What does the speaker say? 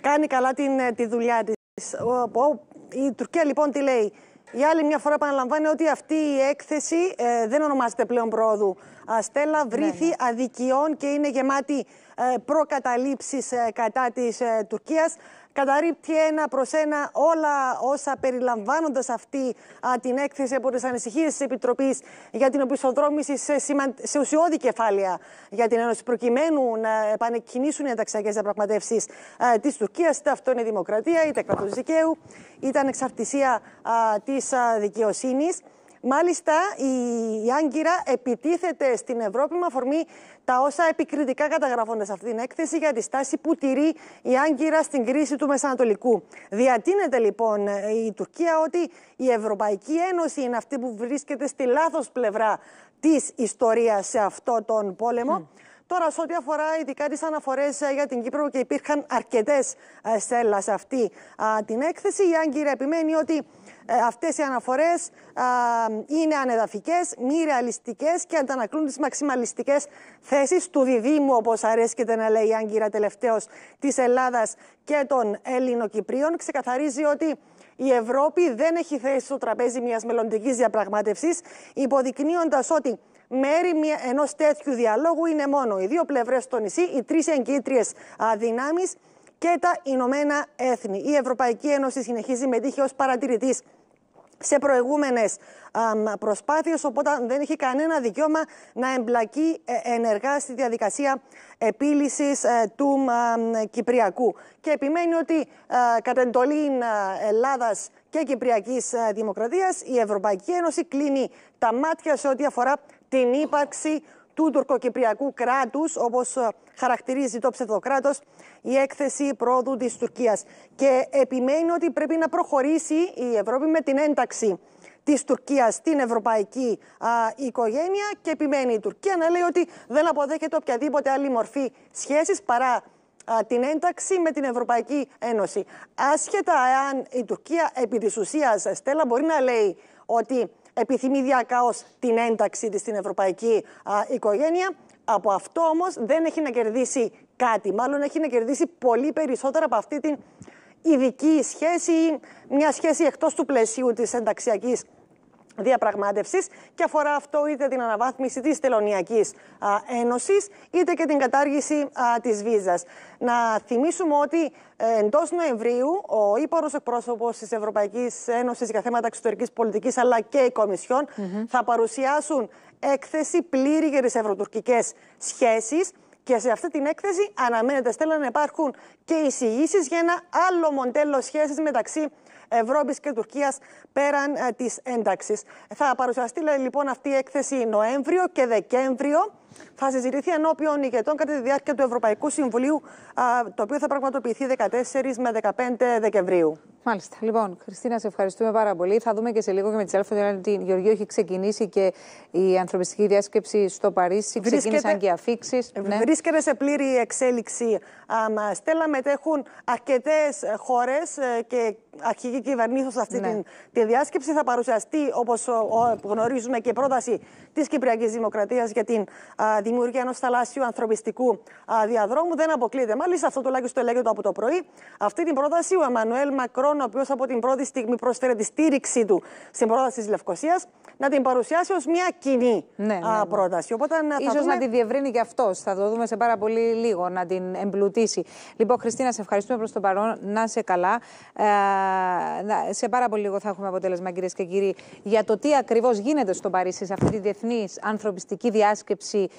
κάνει καλά την, ε, τη δουλειά της. Η Τουρκία λοιπόν τι λέει. Για άλλη μια φορά επαναλαμβάνει ότι αυτή η έκθεση ε, δεν ονομάζεται πλέον πρόοδου. Αστέλα βρήθη ναι, ναι. αδικιών και είναι γεμάτη ε, προκαταλήψεις ε, κατά της Τουρκίας καταρρύπτει ένα προς ένα όλα όσα περιλαμβάνοντας αυτή την έκθεση από τις ανησυχίες της Επιτροπής για την οπισθοδρόμηση σε, σε ουσιώδη κεφάλαια για την Ένωση, προκειμένου να επανεκκινήσουν οι ενταξιακές διαπραγματεύσεις της Τουρκίας. Είτε αυτό είναι δημοκρατία, είτε κράτος δικαίου, είτε ανεξαρτησία τη δικαιοσύνης. Μάλιστα, η Άγκυρα επιτίθεται στην Ευρώπη με αφορμή τα όσα επικριτικά καταγράφονται σε αυτήν την έκθεση για τη στάση που τηρεί η Άγκυρα στην κρίση του Μεσανατολικού. Διατείνεται λοιπόν η Τουρκία ότι η Ευρωπαϊκή Ένωση είναι αυτή που βρίσκεται στη λάθος πλευρά της ιστορίας σε αυτό τον πόλεμο. Τώρα, σε ό,τι αφορά ειδικά τις αναφορές ε, για την Κύπρο και υπήρχαν αρκετές ε, στέλλας σε αυτή την έκθεση, η Άγκυρα επιμένει ότι ε, αυτές οι αναφορές είναι ανεδαφικές, μη ρεαλιστικές και αντανακλούν τις μαξιμαλιστικές θέσεις του διδήμου, όπως αρέσκεται να λέει η Άγκυρα τελευταίως, της Ελλάδας και των Έλληνο-Κυπρίων. Ξεκαθαρίζει ότι η Ευρώπη δεν έχει θέση στο τραπέζι μιας μελλοντικής διαπραγματεύση, υποδεικνύοντας ότι μέρη ενός τέτοιου διαλόγου είναι μόνο οι δύο πλευρές στο νησί, οι τρεις εγκύτριες δυνάμει και τα Ηνωμένα Έθνη. Η Ευρωπαϊκή Ένωση συνεχίζει με τύχη ως παρατηρητής σε προηγούμενες προσπάθειες, οπότε δεν έχει κανένα δικαίωμα να εμπλακεί ε, ενεργά στη διαδικασία επίλυσης ε, του Κυπριακού. Και επιμένει ότι ε, κατά εντολή Ελλάδας και Κυπριακής Δημοκρατίας η Ευρωπαϊκή Ένωση κλείνει τα μάτια σε ό,τι αφορά την ύπαρξη του τουρκοκυπριακού κράτους, όπως ε, χαρακτηρίζει το ψευδοκράτος, η έκθεση πρόοδου της Τουρκίας. Και επιμένει ότι πρέπει να προχωρήσει η Ευρώπη με την ένταξη της Τουρκίας στην ευρωπαϊκή οικογένεια. Και επιμένει η Τουρκία να λέει ότι δεν αποδέχεται οποιαδήποτε άλλη μορφή σχέσης παρά την ένταξη με την Ευρωπαϊκή Ένωση. Άσχετα αν η Τουρκία επί της Στέλλα, μπορεί να λέει ότι επιθυμεί διακάω την ένταξή της στην ευρωπαϊκή οικογένεια. Από αυτό όμως δεν έχει να κερδίσει κάτι. Μάλλον έχει να κερδίσει πολύ περισσότερα από αυτή την ειδική σχέση μια σχέση εκτός του πλαισίου της ενταξιακής διαπραγμάτευσης και αφορά αυτό είτε την αναβάθμιση της Τελωνιακής Ένωσης είτε και την κατάργηση της Βίζας. Να θυμίσουμε ότι ε, εντός Νοεμβρίου ο ύπορο εκπρόσωπος της Ευρωπαϊκής Ένωσης για θέματα εξωτερικής πολιτικής αλλά και η κομισιον θα παρουσιάσουν έκθεση πλήρη για τις ευρωτουρκικέ σχέσεις. Και σε αυτή την έκθεση αναμένεται, Στέλλα, να υπάρχουν και εισηγήσεις για ένα άλλο μοντέλο σχέσης μεταξύ Ευρώπης και Τουρκίας πέραν ε, της ένταξης. Θα παρουσιαστεί λοιπόν αυτή η έκθεση Νοέμβριο και Δεκέμβριο. Θα συζητηθεί ενώπιον ηγετών κατά τη διάρκεια του Ευρωπαϊκού Συμβουλίου, το οποίο θα πραγματοποιηθεί 14 με 15 Δεκεμβρίου. Μάλιστα. Λοιπόν, Χριστίνα, σε ευχαριστούμε πάρα πολύ. Θα δούμε και σε λίγο και με τη Σέλφα την Γεωργίου έχει ξεκινήσει και η ανθρωπιστική διάσκεψη στο Παρίσι. Βρίσκεται... Ξεκίνησαν και αφήξεις. Ε, ναι. Βρίσκεται σε πλήρη εξέλιξη. Α, Στέλλα, μετέχουν αρκετές χώρες ε, και αρχηγοί κυβερνήθω σε αυτή ναι. την, τη διάσκεψη. Θα παρουσιαστεί, όπως γνωρίζουμε, και πρόταση της Κυπριακής Δημοκρατίας για την α, δημιουργία ενός θαλάσσιου ανθρωπιστικού α, διαδρόμου. Δεν αποκλείεται. Μάλιστα, αυτό τουλάχιστον λέγεται από το πρωί. Αυτή την πρόταση ο Εμμανουέλ Μακρό ο οποίος από την πρώτη στιγμή προσφέρει τη στήριξή του στην πρόταση της Λευκοσίας, να την παρουσιάσει ως μια κοινή ναι, ναι, ναι. πρόταση. Οπότε, Ίσως να τη διευρύνει και αυτός. Θα το δούμε σε πάρα πολύ λίγο, να την εμπλουτίσει. Λοιπόν, Χριστίνα, σε ευχαριστούμε προς τον παρόν. Να σε καλά. Ε, σε πάρα πολύ λίγο θα έχουμε αποτέλεσμα, κυρίες και κύριοι, για το τι ακριβώς γίνεται στο Παρίσι σε αυτή τη διεθνής ανθρωπιστική διάσκεψη